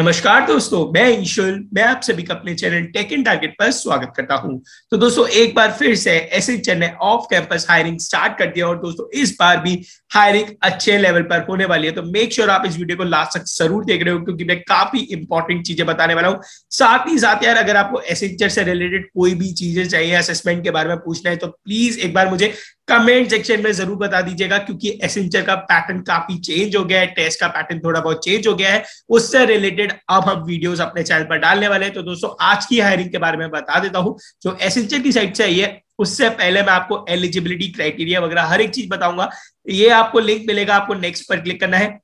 नमस्कार दोस्तों मैं इंशुल मैं आप सभी का अपने चैनल टेक इन टारगेट पर स्वागत करता हूं तो दोस्तों एक बार फिर से ऐसे channel off campus hiring start कर दिया और दोस्तों इस बार भी हायरिंग अच्छे लेवल पर होने वाली है तो मेक श्योर sure आप इस वीडियो को लास्ट तक जरूर देख रहे हो क्योंकि मैं काफी इंपॉर्टेंट चीजें बताने वाला हूँ साथ ही साथ यार अगर आपको एसेंचर से रिलेटेड कोई भी चीजें चाहिए असेसमेंट के बारे में पूछना है तो प्लीज एक बार मुझे कमेंट सेक्शन में जरूर बता दीजिएगा क्योंकि एसेंचर का पैटर्न काफी चेंज हो गया है टेस्ट का पैटर्न थोड़ा बहुत चेंज हो गया है उससे रिलेटेड अब हम वीडियो अपने चैनल पर डालने वाले हैं तो दोस्तों आज की हायरिंग के बारे में बता देता हूँ जो एसेंचर की साइड से आई है उससे पहले मैं आपको एलिजिबिलिटी क्राइटेरिया वगैरह हर एक चीज बताऊंगा ये आपको लिंक मिलेगा आपको नेक्स्ट पर क्लिक करना है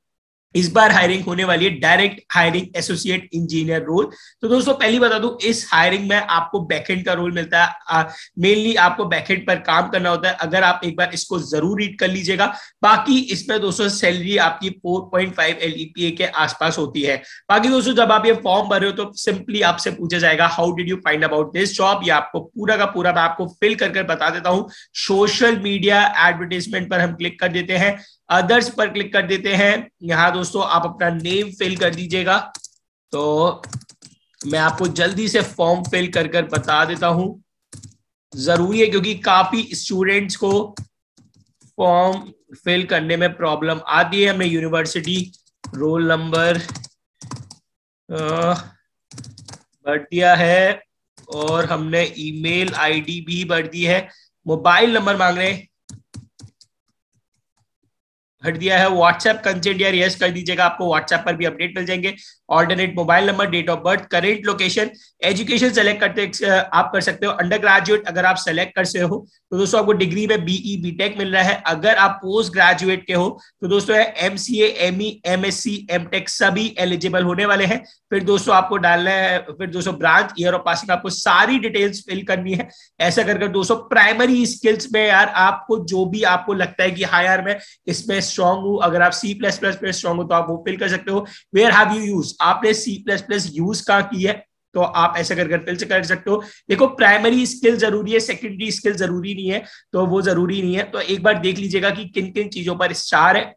इस बार हायरिंग होने वाली है direct hiring associate engineer role तो दोस्तों पहली बता दू इस हायरिंग में आपको बैकहेंड का रोल मिलता है मेनली आपको बैकहेंड पर काम करना होता है अगर आप एक बार इसको जरूर रीड कर लीजिएगा बाकी इसमें दोस्तों सैलरी आपकी 4.5 पॉइंट e के आसपास होती है बाकी दोस्तों जब आप ये फॉर्म भर रहे हो तो सिंपली आपसे पूछा जाएगा how did you find about this job ये आपको पूरा का पूरा मैं आपको फिल कर बता देता हूँ सोशल मीडिया एडवर्टीजमेंट पर हम क्लिक कर देते हैं अदर्स पर क्लिक कर देते हैं यहाँ दोस्तों आप अपना नेम फिल कर दीजिएगा तो मैं आपको जल्दी से फॉर्म फिल कर कर बता देता हूं जरूरी है क्योंकि काफी स्टूडेंट्स को फॉर्म फिल करने में प्रॉब्लम आती है हमें यूनिवर्सिटी रोल नंबर भर दिया है और हमने ईमेल आईडी भी भर दी है मोबाइल नंबर मांग रहे हैं भर दिया है व्हाट्सएप कंसेंट या यस कर दीजिएगा आपको व्हाट्सएप पर भी अपडेट मिल जाएंगे alternate mobile number date of birth current location education select करते आप कर सकते हो अंडर ग्रेजुएट अगर आप सेलेक्ट करते हो तो दोस्तों आपको डिग्री में बीई बीटेक e, मिल रहा है अगर आप पोस्ट ग्रेजुएट के हो तो दोस्तों M C M E M S C M tech सभी एलिजिबल होने वाले हैं फिर दोस्तों आपको डालना है फिर दोस्तों ब्रांच ईयर ऑफ पासिंग आपको सारी डिटेल्स फिल करनी है ऐसा करके दोस्तों प्राइमरी स्किल्स में यार आपको जो भी आपको लगता है कि हाँ यार मैं इसमें स्ट्रॉन्ग हो अगर आप सी प्लस प्लस पे स्ट्रॉन्ग हो तो आप वो फिल कर सकते हो वेयर हैव यू यूज आपने सी प्लस प्लस यूज कहाँ की है तो आप ऐसा कर फिल से कर सकते हो देखो प्राइमरी स्किल जरूरी है सेकेंडरी स्किल जरूरी नहीं है तो वो जरूरी नहीं है तो एक बार देख लीजिएगा कि किन किन चीजों पर स्टार है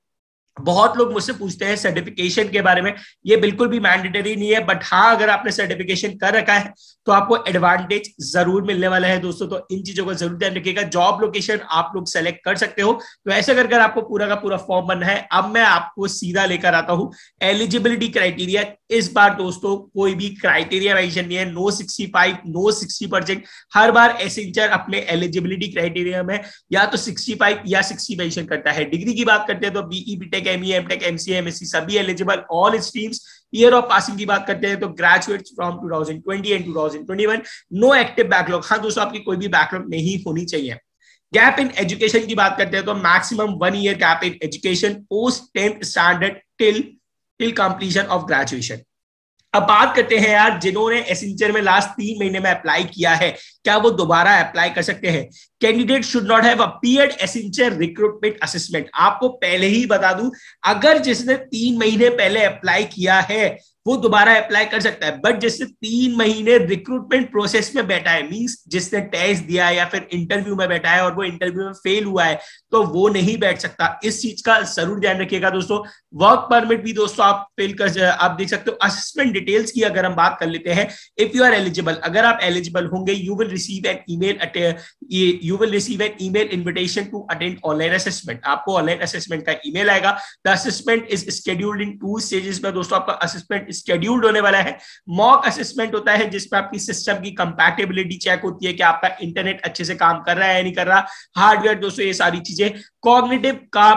बहुत लोग मुझसे पूछते हैं सर्टिफिकेशन के बारे में ये बिल्कुल भी मैंडेटरी नहीं है बट हाँ अगर आपने सर्टिफिकेशन कर रखा है तो आपको एडवांटेज जरूर मिलने वाला है दोस्तों तो इन चीजों का जरूर ध्यान रखिएगा जॉब लोकेशन आप लोग सेलेक्ट कर सकते हो तो ऐसे कर, कर आपको पूरा का पूरा फॉर्म बनना है अब मैं आपको सीधा लेकर आता हूं एलिजिबिलिटी क्राइटेरिया इस बार दोस्तों कोई भी क्राइटेरिया मैंशन नहीं है no sixty five no sixty percent हर बार एसेंचर अपने एलिजिबिलिटी क्राइटेरिया में या तो सिक्सटी फाइव या सिक्सटी मैंशन करता है डिग्री की बात करते हैं तो बीई बीटेक e सभी eligible all streams year of passing की बात करते हैं तो graduate from 2020 and 2021 no active backlog हाँ दोस्तों आपकी कोई भी बैकलॉग नहीं होनी चाहिए गैप इन एजुकेशन की बात करते हैं तो maximum one year gap in education post tenth standard till till completion of graduation अब बात करते हैं यार जिन्होंने एसेंचर में लास्ट तीन महीने में अप्लाई किया है क्या वो दोबारा अप्लाई कर सकते हैं candidate should not have appeared essential recruitment assessment आपको पहले ही बता दूं अगर जिसने तीन महीने पहले अप्लाई किया है वो दोबारा अप्लाई कर सकता है बट जिसने तीन महीने रिक्रूटमेंट प्रोसेस में बैठा है मींस जिसने टेस्ट दिया है या फिर इंटरव्यू में बैठा है और वो इंटरव्यू में फेल हुआ है तो वो नहीं बैठ सकता इस चीज का जरूर ध्यान रखिएगा दोस्तों वर्क परमिट भी दोस्तों आप फिल कर आप देख सकते हो असेसमेंट डिटेल्स की अगर हम बात कर लेते हैं इफ यू आर एलिजिबल अगर आप एलिजिबल होंगे you will receive an email you will receive an email invitation to attend online assessment आपको ऑनलाइन असेसमेंट का ईमेल आएगा the assessment is scheduled in two stages में दोस्तों आपका assessment scheduled होने वाला है मॉक असेसमेंट होता है जिसमें आपकी सिस्टम की कंपैटिबिलिटी चेक होती है कि आपका इंटरनेट अच्छे से काम कर रहा है या नहीं कर रहा हार्डवेयर दोस्तों ये सारी चीजें कॉग्निटिव का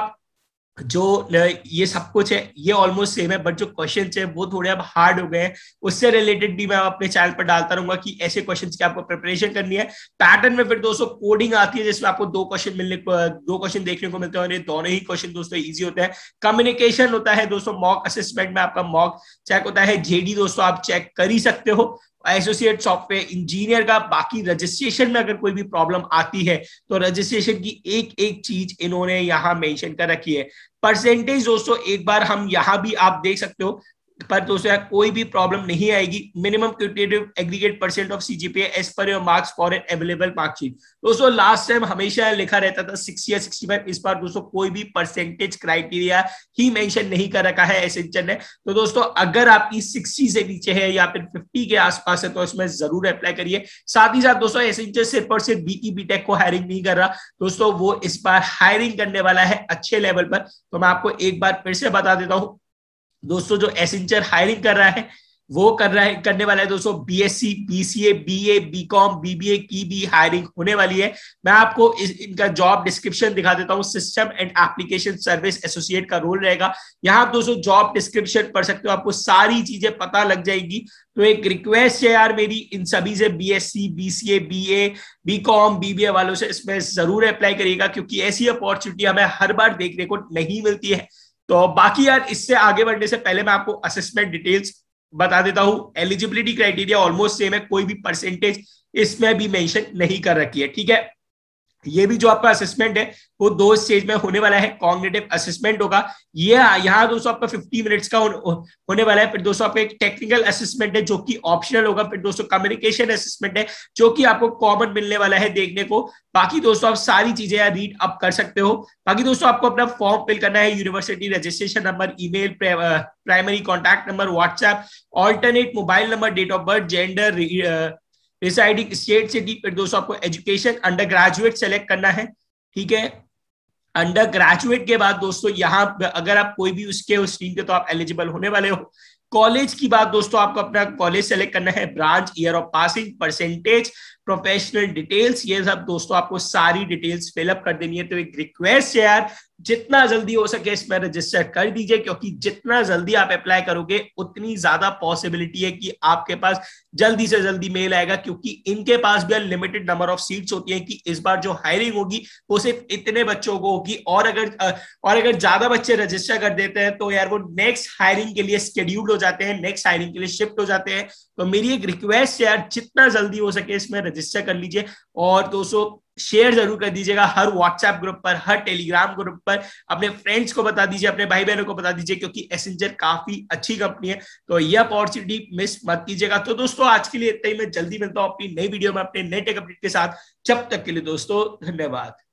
जो ये सब कुछ है ये ऑलमोस्ट सेम है बट जो क्वेश्चन है वो थोड़े अब हार्ड हो गए हैं उससे रिलेटेड भी मैं अपने चैनल पर डालता रहूंगा कि ऐसे क्वेश्चन की आपको प्रिपरेशन करनी है पैटर्न में फिर दोस्तों कोडिंग आती है जिसमें आपको दो क्वेश्चन मिलने को दो क्वेश्चन देखने को मिलते हैं और ये दोनों ही क्वेश्चन दोस्तों ईजी होते हैं कम्युनिकेशन होता है दोस्तों मॉक असेसमेंट में आपका मॉक चेक होता है जेडी दोस्तों आप चेक कर ही सकते हो एसोसिएट सॉफ्टवेयर इंजीनियर का बाकी रजिस्ट्रेशन में अगर कोई भी प्रॉब्लम आती है तो रजिस्ट्रेशन की एक एक चीज इन्होंने यहाँ मेंशन कर रखी है परसेंटेज दोस्तों एक बार हम यहाँ भी आप देख सकते हो पर दोस्तों यहाँ कोई भी प्रॉब्लम नहीं आएगी minimum cumulative aggregate percent of CGPA as per your marks for an available marksheet दोस्तों लास्ट टाइम हमेशा लिखा रहता था सिक्स या सिक्सटी फाइव इस बार दोस्तों कोई भी परसेंटेज क्राइटेरिया ही मेंशन नहीं कर रखा है एसेंचर ने तो दोस्तों अगर आपकी सिक्सटी से नीचे है या फिर फिफ्टी के आसपास है तो इसमें जरूर अप्लाई करिए साथ ही साथ दोस्तों एसेंचर सिर्फ और सिर्फ बीटी बीटेक को हायरिंग नहीं कर रहा दोस्तों वो इस बार हायरिंग करने वाला है अच्छे लेवल पर तो मैं आपको एक बार फिर से बता देता हूँ दोस्तों जो एसेंचर हायरिंग कर रहा है वो कर रहा है करने वाला है दोस्तों B S C B C A B A B com BBA की भी हायरिंग होने वाली है मैं आपको इस, इनका जॉब डिस्क्रिप्शन दिखा देता हूँ system and application service associate का रोल रहेगा यहाँ आप दोस्तों जॉब डिस्क्रिप्शन पढ़ सकते हो आपको सारी चीजें पता लग जाएगी तो एक रिक्वेस्ट है यार मेरी इन सभी से B S C B C A B A B com BBA वालों से इसमें जरूर अप्लाई करिएगा क्योंकि ऐसी अपॉर्चुनिटी हमें हर बार देखने को नहीं मिलती है तो बाकी यार इससे आगे बढ़ने से पहले मैं आपको असेसमेंट डिटेल्स बता देता हूं एलिजिबिलिटी क्राइटेरिया ऑलमोस्ट सेम है कोई भी परसेंटेज इसमें भी मेंशन नहीं कर रखी है ठीक है ये भी जो आपका असेसमेंट है वो दो स्टेज में होने वाला है कॉग्निटिव असेसमेंट होगा ये यहाँ दोस्तों आपका 50 मिनट्स का होने वाला है फिर दोस्तों आपका एक टेक्निकल असेसमेंट है जो कि ऑप्शनल होगा फिर दोस्तों कम्युनिकेशन असेसमेंट है जो कि आपको कॉमन मिलने वाला है देखने को बाकी दोस्तों आप सारी चीजें रीड अप कर सकते हो बाकी दोस्तों आपको अपना फॉर्म फिल करना है university registration number email primary contact number WhatsApp alternate mobile number date of birth gender residing state से दोस्तों आपको एजुकेशन अंडर ग्रेजुएट सेलेक्ट करना है ठीक है अंडर ग्रेजुएट के बाद दोस्तों यहाँ अगर आप कोई भी उसके उस स्ट्रीम के तो आप एलिजिबल होने वाले हो कॉलेज की बात दोस्तों आपको अपना कॉलेज सेलेक्ट करना है branch year of passing percentage professional details ये सब दोस्तों आपको सारी डिटेल्स फिलअप कर देनी है तो एक रिक्वेस्ट है यार जितना जल्दी हो सके इसमें रजिस्टर कर दीजिए क्योंकि जितना जल्दी आप अप्लाई करोगे उतनी ज्यादा पॉसिबिलिटी है कि आपके पास जल्दी से जल्दी मेल आएगा क्योंकि इनके पास भी अनलिमिटेड नंबर ऑफ सीट्स होती है कि इस बार जो हायरिंग होगी वो सिर्फ इतने बच्चों को होगी और अगर और अगर ज्यादा बच्चे रजिस्टर कर देते हैं तो यार वो नेक्स्ट हायरिंग के लिए स्केड्यूल्ड हो जाते हैं नेक्स्ट हायरिंग के लिए शिफ्ट हो जाते हैं तो मेरी एक रिक्वेस्ट है यार जितना जल्दी हो सके इसमें रजिस्टर कर लीजिए और दोस्तों शेयर जरूर कर दीजिएगा हर व्हाट्सएप ग्रुप पर हर टेलीग्राम ग्रुप पर अपने फ्रेंड्स को बता दीजिए अपने भाई बहनों को बता दीजिए क्योंकि एसेंजर काफी अच्छी कंपनी है तो यह अपॉर्चुनिटी मिस मत कीजिएगा तो दोस्तों आज के लिए इतना ही मैं जल्दी मिलता हूं अपनी नई वीडियो में अपने नए टेक अपडेट के साथ जब तक के लिए दोस्तों धन्यवाद